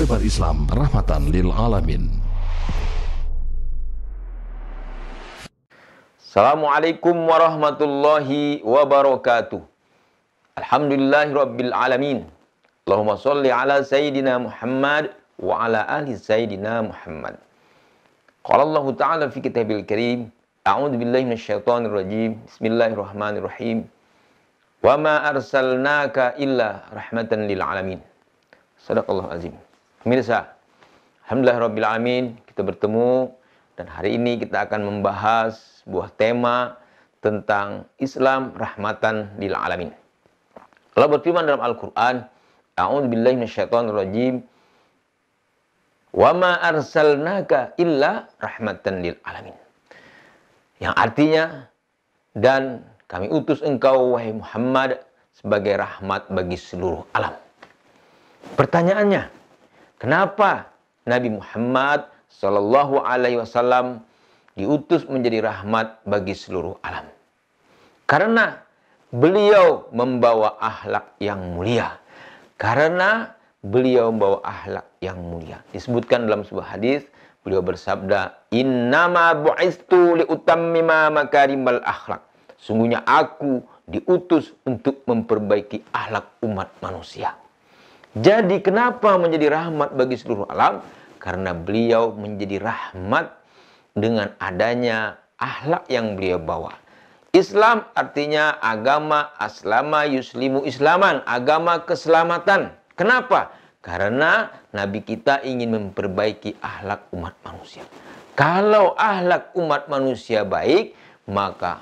pendebar Islam rahmatan lil alamin. Assalamualaikum warahmatullahi wabarakatuh. Alhamdulillahirabbil alamin. Allahumma shalli ala sayyidina Muhammad wa ala ali sayyidina Muhammad. Qala Allah Ta'ala fi kitabil karim, A'udzu billahi minasyaitonir rajim. Bismillahirrahmanirrahim. Wa ma arsalnaka illa rahmatan lil alamin. Sadaqallahu azim. Pemirsa, Alhamdulillah Rabbil Amin, kita bertemu dan hari ini kita akan membahas buah tema tentang Islam rahmatan lil alamin. Allah berfirman dalam Al-Quran, A'udhu billahi Minasyaitan rajim, Wa ma arsalnaka illa rahmatan lil alamin. Yang artinya, dan kami utus engkau wahai Muhammad sebagai rahmat bagi seluruh alam. Pertanyaannya, Kenapa Nabi Muhammad Shallallahu Alaihi Wasallam diutus menjadi rahmat bagi seluruh alam? Karena beliau membawa ahlak yang mulia. Karena beliau membawa ahlak yang mulia. Disebutkan dalam sebuah hadis, beliau bersabda, "Innama bu'istu liutammima makarimal akhlak." Sungguhnya aku diutus untuk memperbaiki ahlak umat manusia. Jadi kenapa menjadi rahmat bagi seluruh alam? Karena beliau menjadi rahmat dengan adanya ahlak yang beliau bawa. Islam artinya agama aslama yuslimu islaman, agama keselamatan. Kenapa? Karena Nabi kita ingin memperbaiki ahlak umat manusia. Kalau ahlak umat manusia baik, maka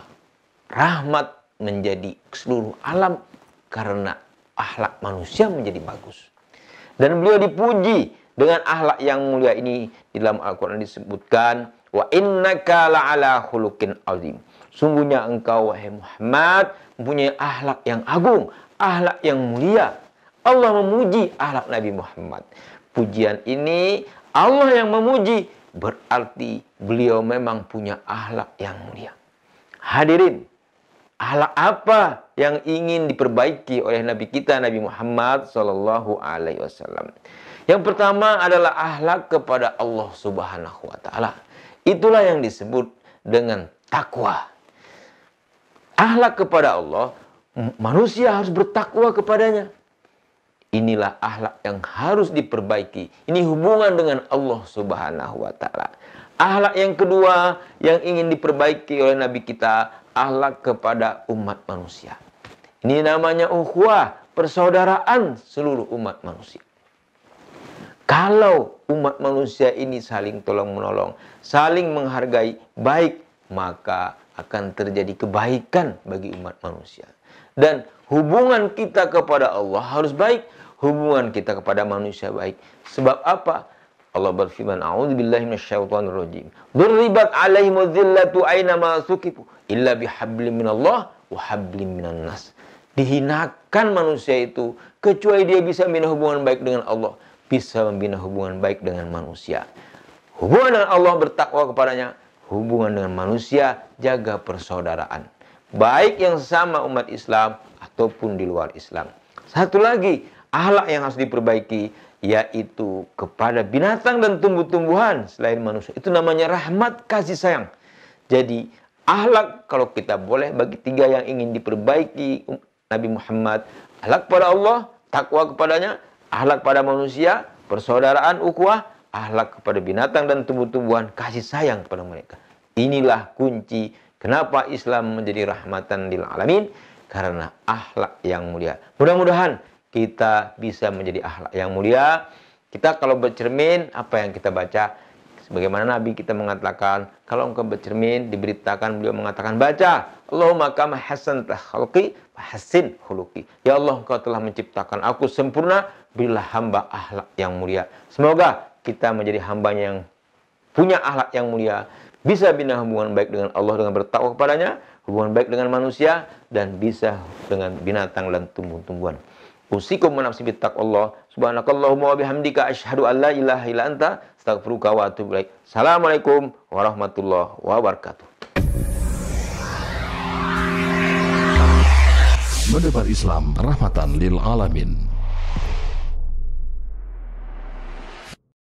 rahmat menjadi seluruh alam karena ahlak manusia menjadi bagus. Dan beliau dipuji dengan ahlak yang mulia ini di dalam Al-Quran disebutkan wa innaka la'ala khuluqin azim. Sungguhnya engkau wahai Muhammad mempunyai ahlak yang agung, ahlak yang mulia. Allah memuji ahlak Nabi Muhammad. Pujian ini Allah yang memuji berarti beliau memang punya ahlak yang mulia. Hadirin, Ahlak apa yang ingin diperbaiki oleh Nabi kita Nabi Muhammad Shallallahu Alaihi Wasallam? Yang pertama adalah ahlak kepada Allah Subhanahu Wa Taala. Itulah yang disebut dengan takwa. Ahlak kepada Allah, manusia harus bertakwa kepadanya. Inilah ahlak yang harus diperbaiki. Ini hubungan dengan Allah Subhanahu wa taala. Ahlak yang kedua yang ingin diperbaiki oleh nabi kita akhlak kepada umat manusia. Ini namanya ukhuwah, persaudaraan seluruh umat manusia. Kalau umat manusia ini saling tolong-menolong, saling menghargai baik, maka akan terjadi kebaikan bagi umat manusia. Dan hubungan kita kepada Allah harus baik, hubungan kita kepada manusia baik. Sebab apa? Allah berfirman, "A'udzu billahi minasyaitonir rajim. Duribat alaihim dzillatu aina ma sukifu illa bihablim minallah wa hablim minan nas." Dihinakan manusia itu kecuali dia bisa membina hubungan baik dengan Allah, bisa membina hubungan baik dengan manusia. Hubungan dengan Allah bertakwa kepadanya, hubungan dengan manusia jaga persaudaraan. Baik yang sama umat Islam ataupun di luar Islam. Satu lagi, ahlak yang harus diperbaiki yaitu kepada binatang dan tumbuh-tumbuhan selain manusia. Itu namanya rahmat kasih sayang. Jadi ahlak kalau kita boleh bagi tiga yang ingin diperbaiki um, Nabi Muhammad, ahlak pada Allah, takwa kepadanya, ahlak pada manusia, persaudaraan, ukhuwah, ahlak kepada binatang dan tumbuh-tumbuhan, kasih sayang kepada mereka. Inilah kunci kenapa Islam menjadi rahmatan lil alamin karena ahlak yang mulia. Mudah-mudahan kita bisa menjadi akhlak yang mulia. Kita kalau bercermin apa yang kita baca sebagaimana Nabi kita mengatakan kalau engkau bercermin diberitakan beliau mengatakan baca Allahumma kama hasan khalqi hasin huluki ya Allah engkau telah menciptakan aku sempurna bila hamba ahlak yang mulia semoga kita menjadi hamba yang punya ahlak yang mulia bisa bina hubungan baik dengan Allah dengan bertakwa kepadanya hubungan baik dengan manusia dan bisa dengan binatang dan tumbuh-tumbuhan Usikum menafsi Allah. Subhanakallahumma wa bihamdika asyhadu an la ilaha illa anta astaghfiruka wa atubu ilaik. Assalamualaikum warahmatullahi wabarakatuh. Mendebar Islam rahmatan lil alamin.